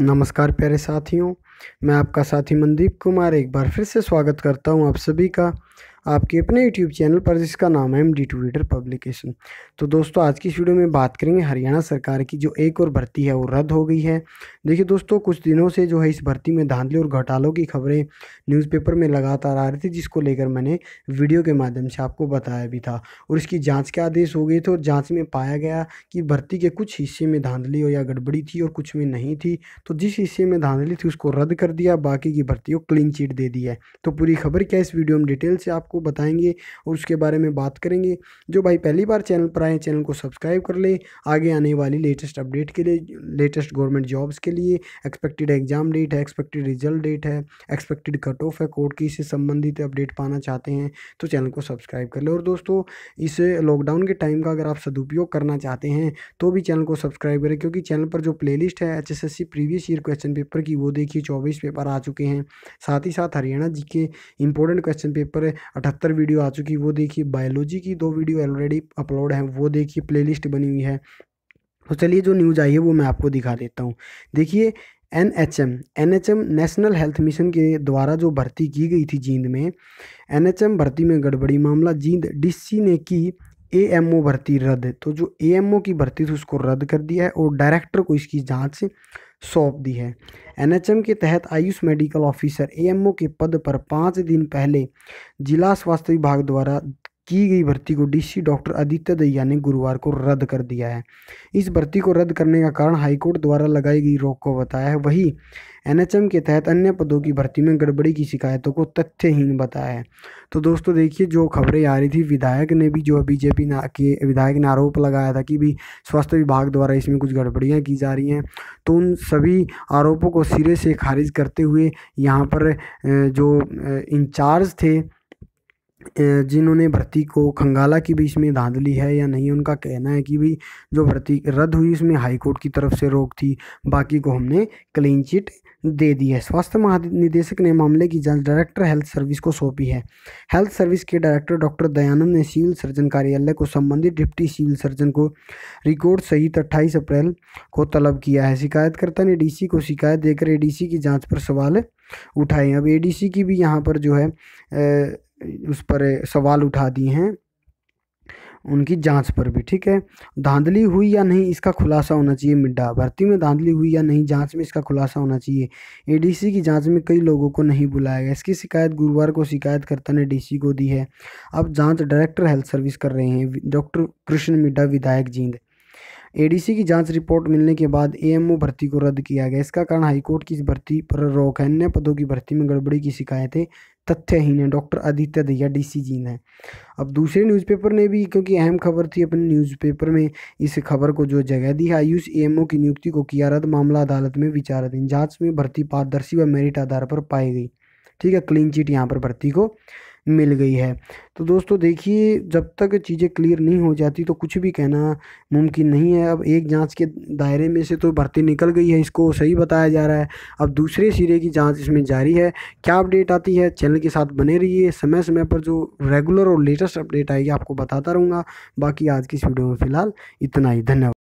नमस्कार प्यारे साथियों मैं आपका साथी मनदीप कुमार एक बार फिर से स्वागत करता हूं आप सभी का आपके अपने यूट्यूब चैनल पर जिसका नाम है M D two reader publication तो दोस्तों आज की इस वीडियो में बात करेंगे हरियाणा सरकार की जो एक और भर्ती है वो रद्द हो गई है देखिए दोस्तों कुछ दिनों से जो है इस भर्ती में धांधली और घोटालों की खबरें न्यूज़पेपर में लगातार आ रही थी जिसको लेकर मैंने वीडियो के माध्यम से आपको बताया भी था और इसकी जाँच के आदेश हो गए थे और जाँच में पाया गया कि भर्ती के कुछ हिस्से में धांधली हो या गड़बड़ी थी और कुछ में नहीं थी तो जिस हिस्से में धांधली थी उसको रद्द कर दिया बाकी की भर्ती को क्लीन चिट दे दी है तो पूरी खबर क्या इस वीडियो में डिटेल से आपको आपको बताएंगे और उसके बारे में बात करेंगे जो भाई पहली बार चैनल पर आए चैनल को सब्सक्राइब कर ले आगे आने वाली लेटेस्ट अपडेट के लिए लेटेस्ट गवर्नमेंट जॉब्स के लिए एक्सपेक्टेड एग्जाम डेट है एक्सपेक्टेड रिजल्ट डेट है एक्सपेक्टेड कट ऑफ है कोर्ट की इससे संबंधित अपडेट पाना चाहते हैं तो चैनल को सब्सक्राइब कर ले और दोस्तों इस लॉकडाउन के टाइम का अगर आप सदुपयोग करना चाहते हैं तो भी चैनल को सब्सक्राइब करें क्योंकि चैनल पर जो प्लेलिस्ट है HSSC previous year question paper की वो देखिए चौबीस पेपर आ चुके हैं साथ ही साथ हरियाणा जी के इंपॉर्टेंट क्वेश्चन पेपर अठहत्तर वीडियो आ चुकी वो देखिए बायोलॉजी की दो वीडियो ऑलरेडी अपलोड हैं वो देखिए प्लेलिस्ट बनी हुई है तो चलिए जो न्यूज़ आई है वो मैं आपको दिखा देता हूँ देखिए N H M N H M national health mission के द्वारा जो भर्ती की गई थी जींद में एन एच एम भर्ती में गड़बड़ी मामला जींद सी ने की ए एम ओ भर्ती रद्द तो जो ए एम ओ की भर्ती थी उसको रद्द कर दिया है और डायरेक्टर को इसकी जांच सौंप दी है एनएचएम के तहत आयुष मेडिकल ऑफिसर एएमओ के पद पर पाँच दिन पहले जिला स्वास्थ्य विभाग द्वारा की गई भर्ती को डीसी डॉक्टर आदित्य दैया ने गुरुवार को रद्द कर दिया है इस भर्ती को रद्द करने का कारण हाईकोर्ट द्वारा लगाई गई रोक को बताया है वही एनएचएम के तहत अन्य पदों की भर्ती में गड़बड़ी की शिकायतों को तथ्यहीन बताया है तो दोस्तों देखिए जो खबरें आ रही थी विधायक ने भी जो बीजेपी ना के विधायक ने आरोप लगाया था कि भी स्वास्थ्य विभाग द्वारा इसमें कुछ गड़बड़ियाँ की जा रही हैं तो उन सभी आरोपों को सिरे से खारिज करते हुए यहाँ पर जो इंचार्ज थे जिन्होंने भर्ती को खंगाला की भी इसमें धांधली है या नहीं उनका कहना है कि भाई जो भर्ती रद्द हुई उसमें हाईकोर्ट की तरफ से रोक थी बाकी को हमने क्लीन चिट दे दी है स्वास्थ्य महानिदेशक ने मामले की जांच डायरेक्टर हेल्थ सर्विस को सौंपी है हेल्थ सर्विस के डायरेक्टर डॉक्टर दयानंद ने सिविल सर्जन कार्यालय को संबंधित डिप्टी सिविल सर्जन को रिकॉर्ड सहित 28 अप्रैल को तलब किया है शिकायतकर्ता ने डीसी को शिकायत देकर एडीसी की जांच पर सवाल उठाए अब एडीसी की भी यहाँ पर जो है उस पर सवाल उठा दिए हैं उनकी जांच पर भी ठीक है धांधली हुई या नहीं इसका खुलासा होना चाहिए मिड्डा भर्ती में धांधली हुई या नहीं जांच में इसका खुलासा होना चाहिए एडीसी की जांच में कई लोगों को नहीं बुलाया गया इसकी शिकायत गुरुवार को शिकायतकर्ता ने डीसी को दी है अब जांच डायरेक्टर हेल्थ सर्विस कर रहे हैं डॉक्टर कृष्ण मिड्डा विधायक जींद एडीसी की जांच रिपोर्ट मिलने के बाद एएमओ भर्ती को रद्द किया गया इसका कारण हाईकोर्ट की भर्ती पर रोक है अन्य पदों की भर्ती में गड़बड़ी की शिकायतें तथ्यहीन है डॉक्टर आदित्य दैया जी है अब दूसरे न्यूज़पेपर ने भी क्योंकि अहम खबर थी अपने न्यूज़पेपर में इस खबर को जो जगह दी है आयुष ए की नियुक्ति को किया रद्द मामला अदालत में विचाराधीन जांच में भर्ती पारदर्शी व मेरिट आधार पर पाई गई ठीक है क्लीन चिट यहाँ पर भर्ती को मिल गई है तो दोस्तों देखिए जब तक चीज़ें क्लियर नहीं हो जाती तो कुछ भी कहना मुमकिन नहीं है अब एक जांच के दायरे में से तो भर्ती निकल गई है इसको सही बताया जा रहा है अब दूसरे सिरे की जांच इसमें जारी है क्या अपडेट आती है चैनल के साथ बने रहिए समय समय पर जो रेगुलर और लेटेस्ट अपडेट आएगी आपको बताता रहूँगा बाकी आज की इस वीडियो में फ़िलहाल इतना ही धन्यवाद